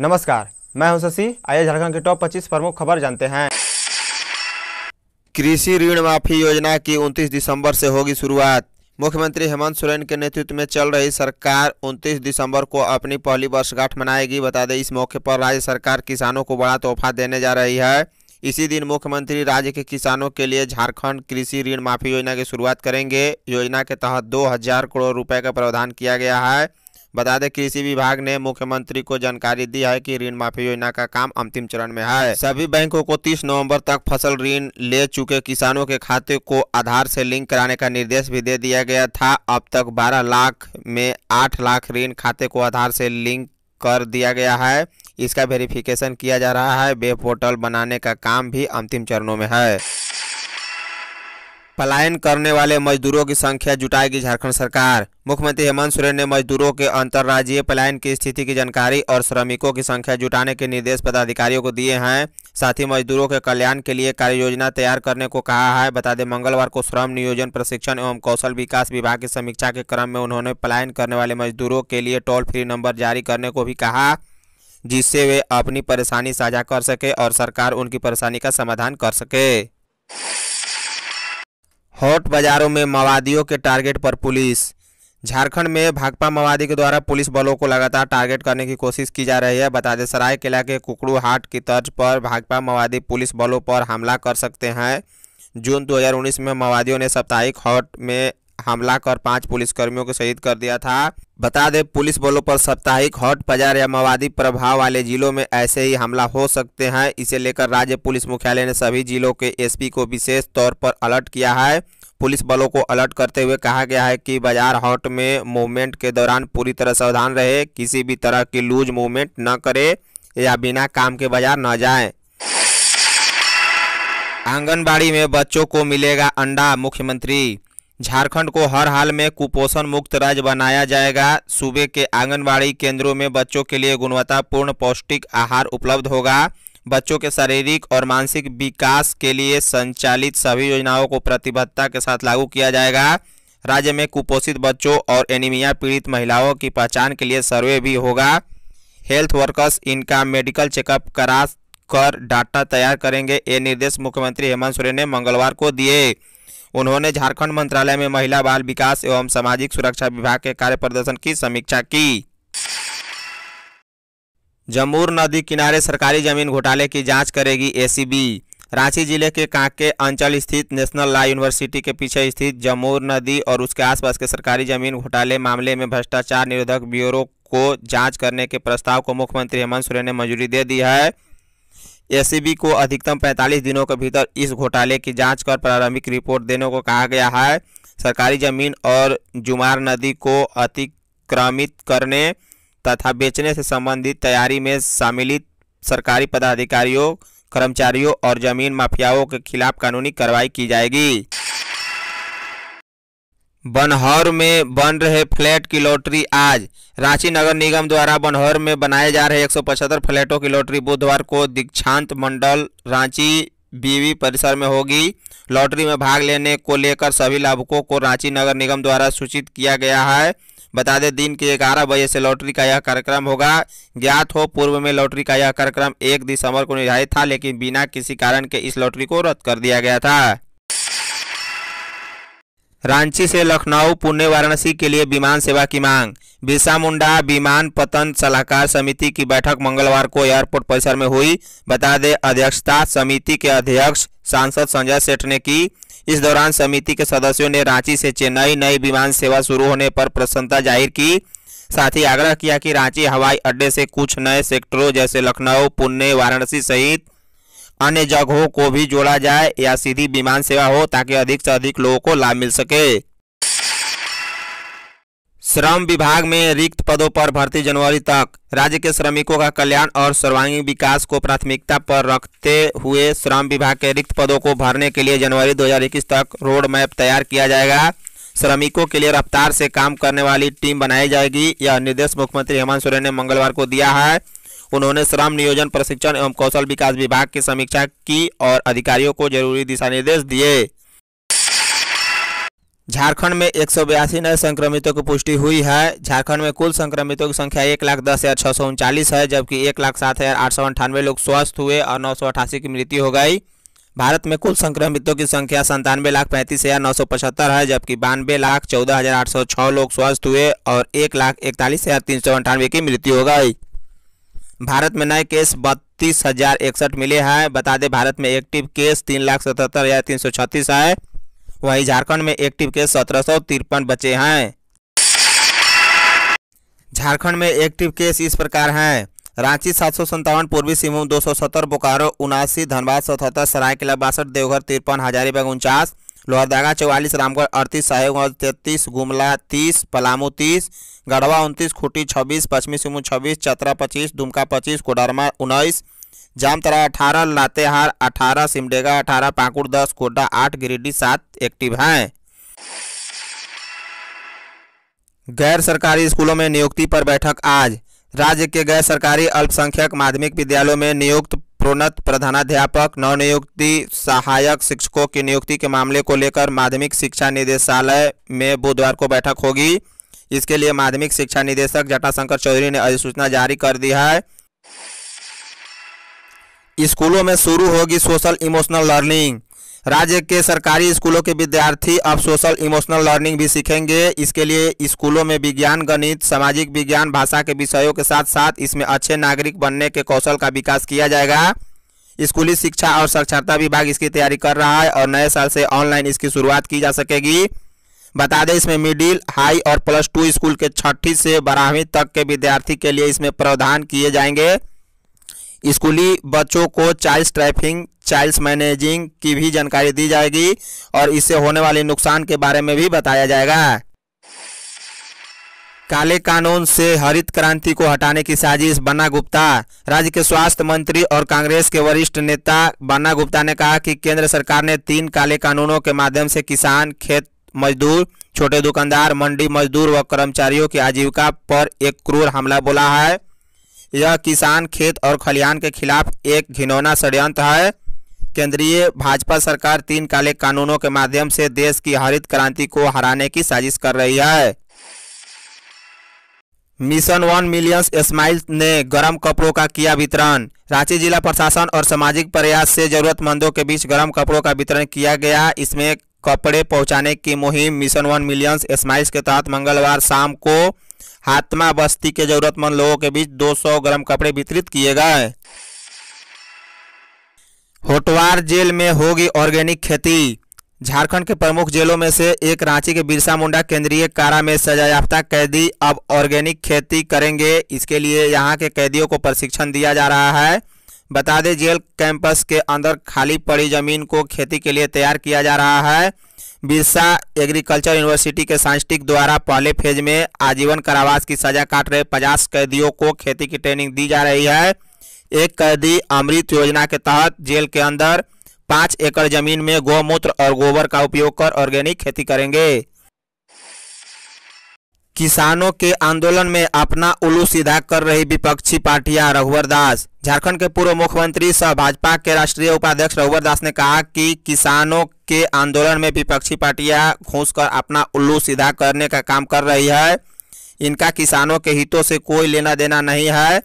नमस्कार मैं हूं शशि आइए झारखंड के टॉप 25 प्रमुख खबर जानते हैं कृषि ऋण माफी योजना की 29 दिसंबर से होगी शुरुआत मुख्यमंत्री हेमंत सोरेन के नेतृत्व में चल रही सरकार 29 दिसंबर को अपनी पहली वर्षगांठ मनाएगी बता दें इस मौके पर राज्य सरकार किसानों को बड़ा तोहफा देने जा रही है इसी दिन मुख्यमंत्री राज्य के किसानों के लिए झारखंड कृषि ऋण माफी योजना की शुरुआत करेंगे योजना के तहत 2000 करोड़ रुपए का प्रावधान किया गया है बता दें कृषि विभाग ने मुख्यमंत्री को जानकारी दी है कि ऋण माफी योजना का काम अंतिम चरण में है सभी बैंकों को 30 नवंबर तक फसल ऋण ले चुके किसानों के खाते को आधार से लिंक कराने का निर्देश भी दे दिया गया था अब तक 12 लाख में 8 लाख ऋण खाते को आधार से लिंक कर दिया गया है इसका वेरिफिकेशन किया जा रहा है वेब पोर्टल बनाने का काम भी अंतिम चरणों में है पलायन करने वाले मजदूरों की संख्या जुटाएगी झारखंड सरकार मुख्यमंत्री हेमंत सोरेन ने मजदूरों के अंतर्राज्यीय पलायन की स्थिति की जानकारी और श्रमिकों की संख्या जुटाने के निर्देश पदाधिकारियों को दिए हैं साथ ही मजदूरों के कल्याण के लिए कार्य योजना तैयार करने को कहा है बता दें मंगलवार को श्रम नियोजन प्रशिक्षण एवं कौशल विकास विभाग की समीक्षा के क्रम में उन्होंने पलायन करने वाले मजदूरों के लिए टोल फ्री नंबर जारी करने को भी कहा जिससे वे अपनी परेशानी साझा कर सके और सरकार उनकी परेशानी का समाधान कर सके हॉट बाजारों में माओवादियों के टारगेट पर पुलिस झारखंड में भाकपा माओवादी के द्वारा पुलिस बलों को लगातार टारगेट करने की कोशिश की जा रही है बता दें सराय किला के कुकड़ू हाट की तर्ज पर भाकपा माओवादी पुलिस बलों पर हमला कर सकते हैं जून 2019 में माओवादियों ने साप्ताहिक हॉट में हमला कर पांच पुलिसकर्मियों को शहीद कर दिया था बता दें पुलिस बलों पर साप्ताहिक हॉट बाजार या माओवादी प्रभाव वाले जिलों में ऐसे ही हमला हो सकते हैं इसे लेकर राज्य पुलिस मुख्यालय ने सभी जिलों के एसपी को विशेष तौर पर अलर्ट किया है पुलिस बलों को अलर्ट करते हुए कहा गया है कि बाजार हॉट में मूवमेंट के दौरान पूरी तरह सावधान रहे किसी भी तरह की लूज मूवमेंट न करे या बिना काम के बाजार न जाए आंगनबाड़ी में बच्चों को मिलेगा अंडा मुख्यमंत्री झारखंड को हर हाल में कुपोषण मुक्त राज्य बनाया जाएगा सूबे के आंगनबाड़ी केंद्रों में बच्चों के लिए गुणवत्तापूर्ण पौष्टिक आहार उपलब्ध होगा बच्चों के शारीरिक और मानसिक विकास के लिए संचालित सभी योजनाओं को प्रतिबद्धता के साथ लागू किया जाएगा राज्य में कुपोषित बच्चों और एनीमिया पीड़ित महिलाओं की पहचान के लिए सर्वे भी होगा हेल्थ वर्कर्स इनका मेडिकल चेकअप करा कर डाटा तैयार करेंगे ये निर्देश मुख्यमंत्री हेमंत सोरेन ने मंगलवार को दिए उन्होंने झारखंड मंत्रालय में महिला बाल विकास एवं सामाजिक सुरक्षा विभाग के कार्य प्रदर्शन की समीक्षा की जमूर नदी किनारे सरकारी जमीन घोटाले की जांच करेगी एसीबी रांची जिले के कांके अंचल स्थित नेशनल लॉ यूनिवर्सिटी के पीछे स्थित जमूर नदी और उसके आसपास के सरकारी जमीन घोटाले मामले में भ्रष्टाचार निरोधक ब्यूरो को जांच करने के प्रस्ताव को मुख्यमंत्री हेमंत सोरेन ने मंजूरी दे दी है एसीबी को अधिकतम 45 दिनों के भीतर इस घोटाले की जांच कर प्रारंभिक रिपोर्ट देने को कहा गया है सरकारी जमीन और जुमार नदी को अतिक्रमित करने तथा बेचने से संबंधित तैयारी में सम्मिलित सरकारी पदाधिकारियों कर्मचारियों और जमीन माफियाओं के खिलाफ कानूनी कार्रवाई की जाएगी बनहौर में बन रहे फ्लैट की लॉटरी आज रांची नगर निगम द्वारा बनहौर में बनाए जा रहे एक फ्लैटों की लॉटरी बुधवार को दीक्षांत मंडल रांची बीवी परिसर में होगी लॉटरी में भाग लेने को लेकर सभी लाभुकों को रांची नगर निगम द्वारा सूचित किया गया है बता दें दिन के ग्यारह बजे से लॉटरी का यह कार्यक्रम होगा ज्ञात हो पूर्व में लॉटरी का यह कार्यक्रम एक दिसंबर को निर्धारित था लेकिन बिना किसी कारण के इस लॉटरी को रद्द कर दिया गया था रांची से लखनऊ पुणे वाराणसी के लिए विमान सेवा की मांग बिरसा मुंडा विमान पतन सलाहकार समिति की बैठक मंगलवार को एयरपोर्ट परिसर में हुई बता दें अध्यक्षता समिति के अध्यक्ष सांसद संजय सेठ ने की इस दौरान समिति के सदस्यों ने रांची से चेन्नई नई विमान सेवा शुरू होने पर प्रसन्नता जाहिर की साथ ही आग्रह किया कि रांची हवाई अड्डे से कुछ नए सेक्टरों जैसे लखनऊ पुणे वाराणसी सहित अन्य जगहों को भी जोड़ा जाए या सीधी विमान सेवा हो ताकि अधिक से अधिक लोगों को लाभ मिल सके श्रम विभाग में रिक्त पदों पर भर्ती जनवरी तक राज्य के श्रमिकों का कल्याण और सर्वांगीण विकास को प्राथमिकता पर रखते हुए श्रम विभाग के रिक्त पदों को भरने के लिए जनवरी 2021 तक रोड मैप तैयार किया जाएगा श्रमिकों के लिए रफ्तार से काम करने वाली टीम बनाई जाएगी यह निर्देश मुख्यमंत्री हेमंत सोरेन ने मंगलवार को दिया है उन्होंने श्रम नियोजन प्रशिक्षण एवं कौशल विकास विभाग की समीक्षा की और अधिकारियों को जरूरी दिशा निर्देश दिए झारखंड में एक नए संक्रमितों की पुष्टि हुई है झारखंड में कुल संक्रमितों की संख्या एक लाख दस हज़ार छः सौ उनचालीस है जबकि एक लाख सात हज़ार आठ सौ अंठानवे लोग स्वस्थ हुए और नौ सौ अठासी की मृत्यु हो गई भारत में कुल संक्रमितों की संख्या संतानवे लाख पैंतीस हज़ार नौ सौ पचहत्तर है जबकि बानवे लाख चौदह हज़ार आठ सौ छः लोग स्वस्थ हुए और एक लाख इकतालीस हज़ार तीन सौ अंठानवे की मृत्यु हो गई भारत में नए केस बत्तीस हजार इकसठ मिले हैं बता दें भारत में एक्टिव केस तीन लाख सतहत्तर हजार तीन सौ छत्तीस है वहीं झारखंड में एक्टिव केस सत्रह सौ तिरपन बचे हैं झारखंड में एक्टिव केस इस प्रकार हैं रांची सात सौ संतावन पूर्वी सिंहभूम दो सौ सत्तर बोकारो उनासी धनबाद सतहत्तर सरायकेला बासठ देवघर तिरपन हजारीबाग उनचास लोहरदागा चौवालीस रामगढ़ अड़तीस साहेबगंज तैतीस गुमला तीस पलामू तीस गढ़वा उनतीस खूटी छब्बीस पश्चिमी सिंहभूम छब्बीस चतरा पच्चीस दुमका पच्चीस कोडरमा उन्नीस जामतरा अठारह लातेहार अठारह सिमडेगा अठारह पाकुड़ दस कोडा आठ गिरिडीह सात एक्टिव हैं गैर सरकारी स्कूलों में नियुक्ति पर बैठक आज राज्य के गैर सरकारी अल्पसंख्यक माध्यमिक विद्यालयों में नियुक्त प्रोन्नत प्रधानाध्यापक नवनियुक्ति सहायक शिक्षकों की नियुक्ति के मामले को लेकर माध्यमिक शिक्षा निदेशालय में बुधवार को बैठक होगी इसके लिए माध्यमिक शिक्षा निदेशक जटाशंकर चौधरी ने अधिसूचना जारी कर दी है स्कूलों में शुरू होगी सोशल इमोशनल लर्निंग राज्य के सरकारी स्कूलों के विद्यार्थी अब सोशल इमोशनल लर्निंग भी सीखेंगे इसके लिए स्कूलों में विज्ञान गणित सामाजिक विज्ञान भाषा के विषयों के साथ साथ इसमें अच्छे नागरिक बनने के कौशल का विकास किया जाएगा स्कूली शिक्षा और साक्षरता विभाग इसकी तैयारी कर रहा है और नए साल से ऑनलाइन इसकी शुरुआत की जा सकेगी बता दें इसमें मिडिल हाई और प्लस टू स्कूल के छठी से बारहवीं तक के विद्यार्थी के लिए इसमें प्रावधान किए जाएंगे स्कूली बच्चों को चाइल्ड ट्रैफिंग चाइल्ड मैनेजिंग की भी जानकारी दी जाएगी और इससे होने वाले नुकसान के बारे में भी बताया जाएगा काले कानून से हरित क्रांति को हटाने की साजिश बन्ना गुप्ता राज्य के स्वास्थ्य मंत्री और कांग्रेस के वरिष्ठ नेता बन्ना गुप्ता ने कहा कि केंद्र सरकार ने तीन काले कानूनों के माध्यम से किसान खेत मजदूर छोटे दुकानदार मंडी मजदूर व कर्मचारियों की आजीविका पर एक क्रूर हमला बोला है यह किसान खेत और खलिहान के खिलाफ एक घिनौना षडयंत्र है केंद्रीय भाजपा सरकार तीन काले कानूनों के माध्यम से देश की हरित क्रांति को हराने की साजिश कर रही है मिशन वन मिलियंस स्माइल ने गर्म कपड़ों का किया वितरण रांची जिला प्रशासन और सामाजिक प्रयास से जरूरतमंदों के बीच गर्म कपड़ों का वितरण किया गया इसमें कपड़े पहुंचाने की मुहिम मिशन वन मिलियंस स्माइल्स के तहत मंगलवार शाम को हाथमा बस्ती के जरूरतमंद लोगों के बीच 200 गर्म कपड़े वितरित किए गए होटवार जेल में होगी ऑर्गेनिक खेती झारखंड के प्रमुख जेलों में से एक रांची के बिरसा मुंडा केंद्रीय कारा में सजायाफ्ता कैदी अब ऑर्गेनिक खेती करेंगे इसके लिए यहां के कैदियों को प्रशिक्षण दिया जा रहा है बता दें जेल कैंपस के अंदर खाली पड़ी जमीन को खेती के लिए तैयार किया जा रहा है बिरसा एग्रीकल्चर यूनिवर्सिटी के साइंटिक द्वारा पहले फेज में आजीवन कारावास की सजा काट रहे पचास कैदियों को खेती की ट्रेनिंग दी जा रही है एक कैदी अमृत योजना के तहत जेल के अंदर पाँच एकड़ जमीन में गौमूत्र और गोबर का उपयोग कर ऑर्गेनिक खेती करेंगे किसानों के आंदोलन में अपना उल्लू सीधा कर रही विपक्षी पार्टियां रघुवर दास झारखंड के पूर्व मुख्यमंत्री सह भाजपा के राष्ट्रीय उपाध्यक्ष रघुवर दास ने कहा कि किसानों के आंदोलन में विपक्षी पार्टियां घूस कर अपना उल्लू सीधा करने का काम कर रही है इनका किसानों के हितों से कोई लेना देना नहीं है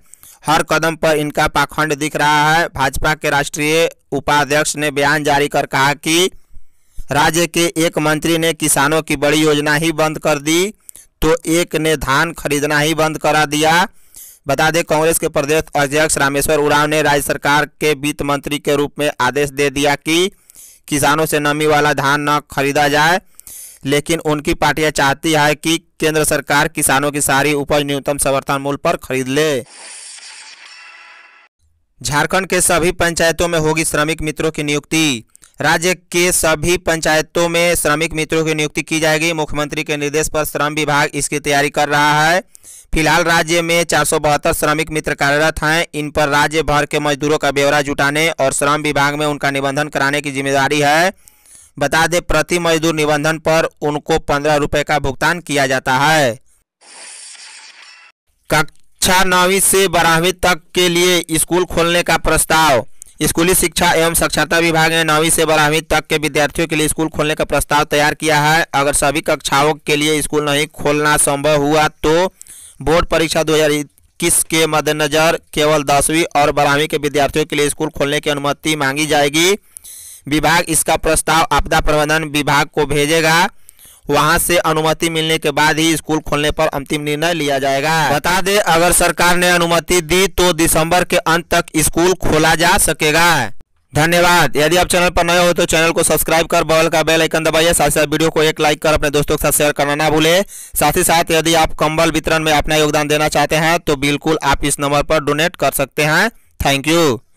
हर कदम पर इनका पाखंड दिख रहा है भाजपा के राष्ट्रीय उपाध्यक्ष ने बयान जारी कर कहा कि राज्य के एक मंत्री ने किसानों की बड़ी योजना ही बंद कर दी तो एक ने धान खरीदना ही बंद करा दिया बता दें कांग्रेस के प्रदेश अध्यक्ष रामेश्वर उराव ने राज्य सरकार के वित्त मंत्री के रूप में आदेश दे दिया कि किसानों से नमी वाला धान न खरीदा जाए लेकिन उनकी पार्टियां चाहती है कि केंद्र सरकार किसानों की सारी उपज न्यूनतम समर्थन मूल्य पर खरीद ले झारखंड के सभी पंचायतों में होगी श्रमिक मित्रों की नियुक्ति राज्य के सभी पंचायतों में श्रमिक मित्रों की नियुक्ति की जाएगी मुख्यमंत्री के निर्देश पर श्रम विभाग इसकी तैयारी कर रहा है फिलहाल राज्य में चार श्रमिक मित्र कार्यरत हैं इन पर राज्य भर के मजदूरों का ब्यौरा जुटाने और श्रम विभाग में उनका निबंधन कराने की जिम्मेदारी है बता दें प्रति मजदूर निबंधन पर उनको पंद्रह रुपये का भुगतान किया जाता है कक्षा नौवीं से बारहवीं तक के लिए स्कूल खोलने का प्रस्ताव स्कूली शिक्षा एवं साक्षरता विभाग ने नौवीं से बारहवीं तक के विद्यार्थियों के लिए स्कूल खोलने का प्रस्ताव तैयार किया है अगर सभी कक्षाओं के लिए स्कूल नहीं खोलना संभव हुआ तो बोर्ड परीक्षा 2021 के मद्देनजर केवल दसवीं और बारहवीं के विद्यार्थियों के लिए स्कूल खोलने की अनुमति मांगी जाएगी विभाग इसका प्रस्ताव आपदा प्रबंधन विभाग को भेजेगा वहां से अनुमति मिलने के बाद ही स्कूल खोलने पर अंतिम निर्णय लिया जाएगा बता दे अगर सरकार ने अनुमति दी तो दिसंबर के अंत तक स्कूल खोला जा सकेगा धन्यवाद यदि आप चैनल पर नए हो तो चैनल को सब्सक्राइब कर बगल का बेल आइकन दबाइए साथ ही साथ वीडियो को एक लाइक कर अपने दोस्तों के साथ शेयर करना ना भूले साथ ही साथ यदि आप कंबल वितरण में अपना योगदान देना चाहते हैं तो बिल्कुल आप इस नंबर पर डोनेट कर सकते हैं थैंक यू